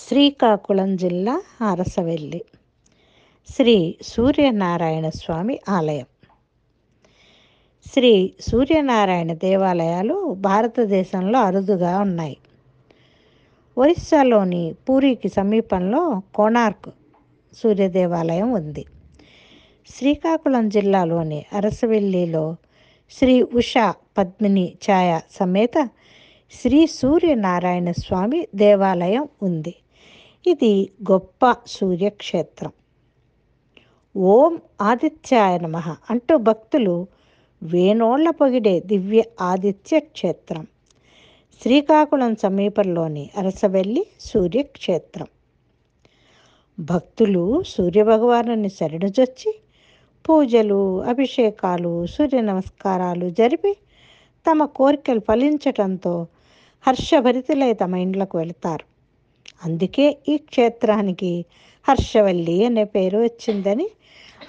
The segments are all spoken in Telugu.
శ్రీకాకుళం జిల్లా అరసవెల్లి శ్రీ సూర్యనారాయణ స్వామి ఆలయం శ్రీ సూర్యనారాయణ దేవాలయాలు భారతదేశంలో అరుదుగా ఉన్నాయి ఒరిస్సాలోని పూరికి సమీపంలో కోణార్క్ సూర్యదేవాలయం ఉంది శ్రీకాకుళం జిల్లాలోని అరసవెల్లిలో శ్రీ ఉషా పద్మిని ఛాయ సమేత శ్రీ సూర్యనారాయణ స్వామి దేవాలయం ఉంది ఇది గొప్ప సూర్యక్షేత్రం ఓం ఆదిత్యాయ నమ అంటూ భక్తులు వేణోళ్ల పొగిడే దివ్య ఆదిత్య క్షేత్రం శ్రీకాకుళం సమీపంలోని అరసవెల్లి సూర్యక్షేత్రం భక్తులు సూర్యభగవాను శరణుజొచ్చి పూజలు అభిషేకాలు సూర్య నమస్కారాలు జరిపి తమ కోరికలు ఫలించటంతో హర్షభరితులై తమ ఇండ్లకు వెళతారు అందుకే ఈ క్షేత్రానికి హర్షవల్లి అనే పేరు వచ్చిందని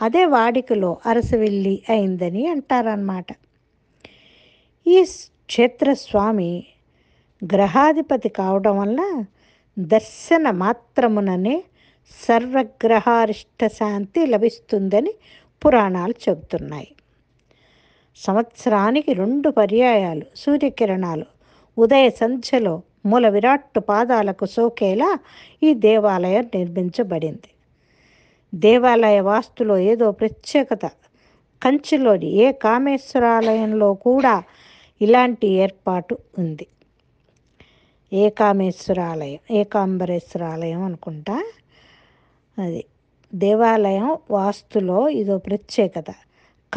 అదే వాడికలో అరసవెల్లి అయిందని అంటారన్నమాట ఈ క్షేత్రస్వామి గ్రహాధిపతి కావడం వల్ల దర్శన మాత్రముననే సర్వగ్రహారిష్ట శాంతి లభిస్తుందని పురాణాలు చెబుతున్నాయి సంవత్సరానికి రెండు పర్యాయాలు సూర్యకిరణాలు ఉదయ సంధ్యలో మూల విరాట్టు పాదాలకు సోకేలా ఈ దేవాలయం నిర్మించబడింది దేవాలయ వాస్తులో ఏదో ప్రత్యేకత కంచిలోని ఏ కామేశ్వరాలయంలో కూడా ఇలాంటి ఏర్పాటు ఉంది ఏకామేశ్వరాలయం ఏకాంబరేశ్వరాలయం అనుకుంటా అది దేవాలయం వాస్తులో ఇదో ప్రత్యేకత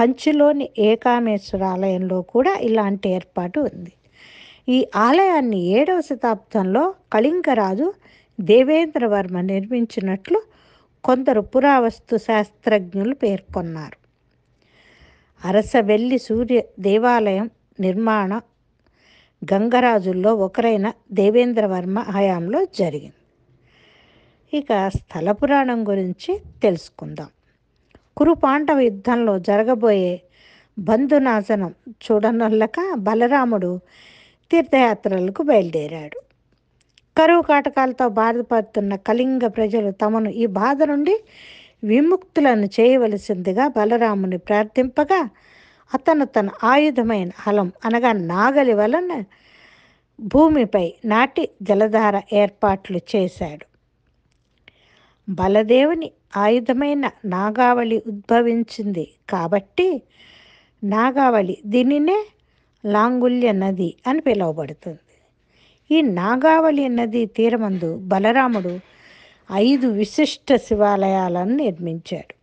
కంచిలోని ఏకామేశ్వరాలయంలో కూడా ఇలాంటి ఏర్పాటు ఉంది ఈ ఆలయాన్ని ఏడవ శతాబ్దంలో కళింగరాజు దేవేంద్రవర్మ నిర్మించినట్లు కొందరు పురావస్తు శాస్త్రజ్ఞులు పేర్కొన్నారు అరసవెల్లి సూర్య దేవాలయం నిర్మాణ గంగరాజుల్లో ఒకరైన దేవేంద్రవర్మ హయాంలో జరిగింది ఇక స్థల పురాణం గురించి తెలుసుకుందాం కురు పాండవ యుద్ధంలో జరగబోయే బంధునాశనం చూడనొల్లక బలరాముడు తీర్థయాత్రలకు బయలుదేరాడు కరువు కాటకాలతో బాధపడుతున్న కళింగ ప్రజలు తమను ఈ బాధ నుండి విముక్తులను చేయవలసిందిగా బలరాముని ప్రార్థింపగా అతను తన ఆయుధమైన హలం అనగా నాగలి వలన భూమిపై నాటి జలధార ఏర్పాట్లు చేశాడు బలదేవుని ఆయుధమైన నాగావళి ఉద్భవించింది కాబట్టి నాగావళి దీనినే లాంగుల్య నది అని పిలువబడుతుంది ఈ నాగావళి నది తీరమందు బలరాముడు ఐదు విశిష్ట శివాలయాలను నిర్మించాడు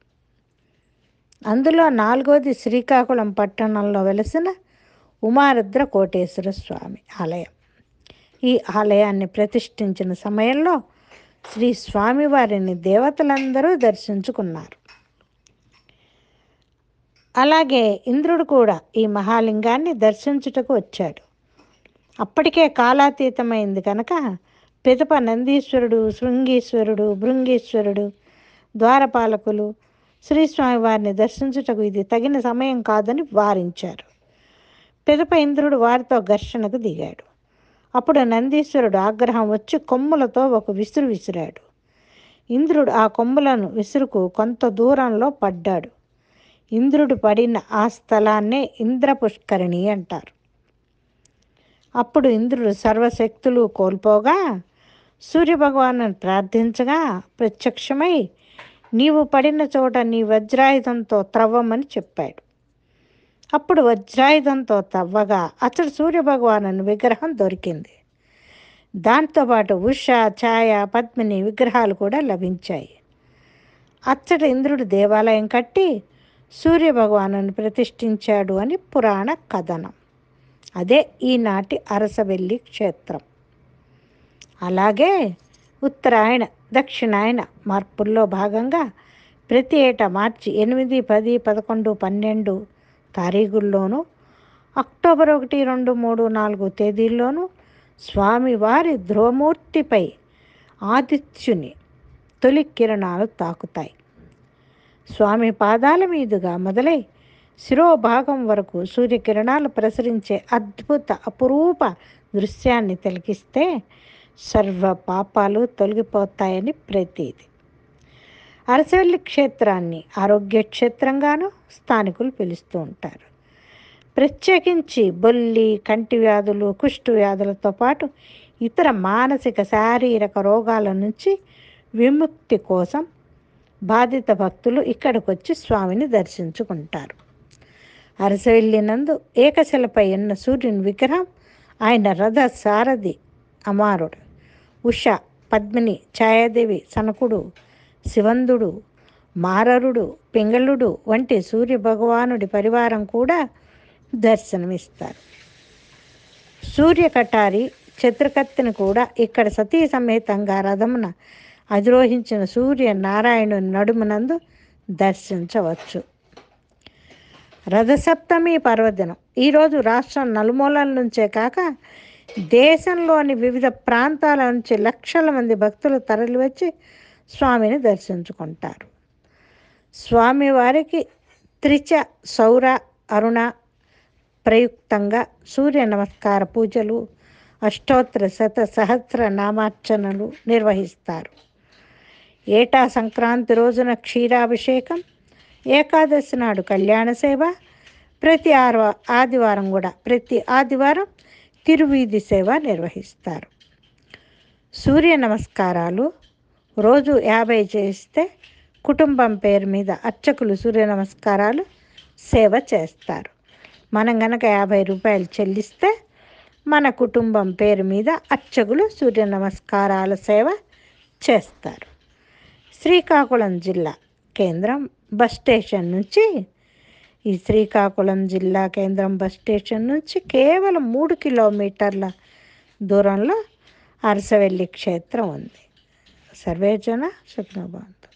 అందులో నాలుగోది శ్రీకాకుళం పట్టణంలో వెలసిన ఉమారుద్ర కోటేశ్వర స్వామి ఆలయం ఈ ఆలయాన్ని ప్రతిష్ఠించిన సమయంలో శ్రీ స్వామివారిని దేవతలందరూ దర్శించుకున్నారు అలాగే ఇంద్రుడు కూడా ఈ మహాలింగాన్ని దర్శించుటకు వచ్చాడు అప్పటికే కాలాతీతమైంది కనుక పిదప నందీశ్వరుడు శృంగీశ్వరుడు భృంగీశ్వరుడు ద్వారపాలకులు శ్రీస్వామి వారిని దర్శించుటకు ఇది తగిన సమయం కాదని వారించారు పిదప ఇంద్రుడు వారితో ఘర్షణకు దిగాడు అప్పుడు నందీశ్వరుడు ఆగ్రహం వచ్చి కొమ్ములతో ఒక విసురు విసిరాడు ఇంద్రుడు ఆ కొమ్ములను విసురుకు కొంత దూరంలో పడ్డాడు ఇంద్రుడు పడిన ఆ స్థలాన్నే ఇంద్ర పుష్కరిణి అంటారు అప్పుడు ఇంద్రుడు సర్వశక్తులు కోల్పోగా సూర్యభగవాను ప్రార్థించగా ప్రత్యక్షమై నీవు పడిన చోట నీ వజ్రాయుధంతో త్రవ్వమని చెప్పాడు అప్పుడు వజ్రాయుధంతో తవ్వగా అతడు సూర్యభగవాను విగ్రహం దొరికింది దాంతోపాటు ఉష ఛాయ పద్మిని విగ్రహాలు కూడా లభించాయి అచ్చట ఇంద్రుడు దేవాలయం కట్టి సూర్యభగవాను ప్రతిష్ఠించాడు అని పురాణ కథనం అదే ఈనాటి అరసవెల్లి క్షేత్రం అలాగే ఉత్తరాయణ దక్షిణాయన మార్పుల్లో భాగంగా ప్రతి ఏటా మార్చి ఎనిమిది పది పదకొండు పన్నెండు తారీఖుల్లోనూ అక్టోబర్ ఒకటి రెండు మూడు నాలుగు తేదీల్లోనూ స్వామివారి ధ్రువమూర్తిపై ఆదిత్యుని తొలి కిరణాలు తాకుతాయి స్వామి పాదాల మీదుగా మొదలై శిరోభాగం వరకు సూర్యకిరణాలు ప్రసరించే అద్భుత అపురూప దృశ్యాన్ని తిలకిస్తే సర్వ పాపాలు తొలగిపోతాయని ప్రతీది అరసవల్లి క్షేత్రాన్ని ఆరోగ్య క్షేత్రంగాను స్థానికులు పిలుస్తూ ఉంటారు ప్రత్యేకించి బొల్లి కంటి వ్యాధులు కుష్టు వ్యాధులతో పాటు ఇతర మానసిక శారీరక రోగాల నుంచి విముక్తి కోసం బాధిత భక్తులు ఇక్కడికొచ్చి స్వామిని దర్శించుకుంటారు అరసవెల్లినందు ఏకశలపై ఉన్న సూర్యుని విగ్రహం ఆయన రథ సారథి అమారుడు ఉష పద్మిని ఛాయాదేవి సనకుడు శివందుడు మారరుడు పింగళుడు వంటి సూర్య భగవానుడి పరివారం కూడా దర్శనమిస్తారు సూర్యకటారి చతుర్కత్తిని కూడా ఇక్కడ సతీ సమేతంగా రథమున అధిరోహించిన సూర్య నారాయణుని నడుమునందు దర్శించవచ్చు రథసప్తమి పర్వదినం ఈరోజు రాష్ట్రం నలుమూలల నుంచే కాక దేశంలోని వివిధ ప్రాంతాల నుంచి లక్షల మంది భక్తులు తరలివచ్చి స్వామిని దర్శించుకుంటారు స్వామివారికి త్రిచ సౌర అరుణ ప్రయుక్తంగా సూర్య నమస్కార పూజలు అష్టోత్తర శత సహస్ర నామార్చనలు నిర్వహిస్తారు ఏటా సంక్రాంతి రోజున క్షీరాభిషేకం ఏకాదశి నాడు కళ్యాణ సేవ ప్రతి ఆరు ఆదివారం కూడా ప్రతి ఆదివారం తిరువీధి సేవ నిర్వహిస్తారు సూర్య నమస్కారాలు రోజు యాభై చేస్తే కుటుంబం పేరు మీద అర్చకులు సూర్య నమస్కారాలు సేవ చేస్తారు మనం గనక యాభై రూపాయలు చెల్లిస్తే మన కుటుంబం పేరు మీద అర్చకులు సూర్య నమస్కారాల సేవ చేస్తారు శ్రీకాకుళం జిల్లా కేంద్రం బస్ స్టేషన్ నుంచి ఈ శ్రీకాకుళం జిల్లా కేంద్రం బస్ స్టేషన్ నుంచి కేవలం మూడు కిలోమీటర్ల దూరంలో అరసవెల్లి క్షేత్రం ఉంది సర్వేజన సుఖ్నభవంతు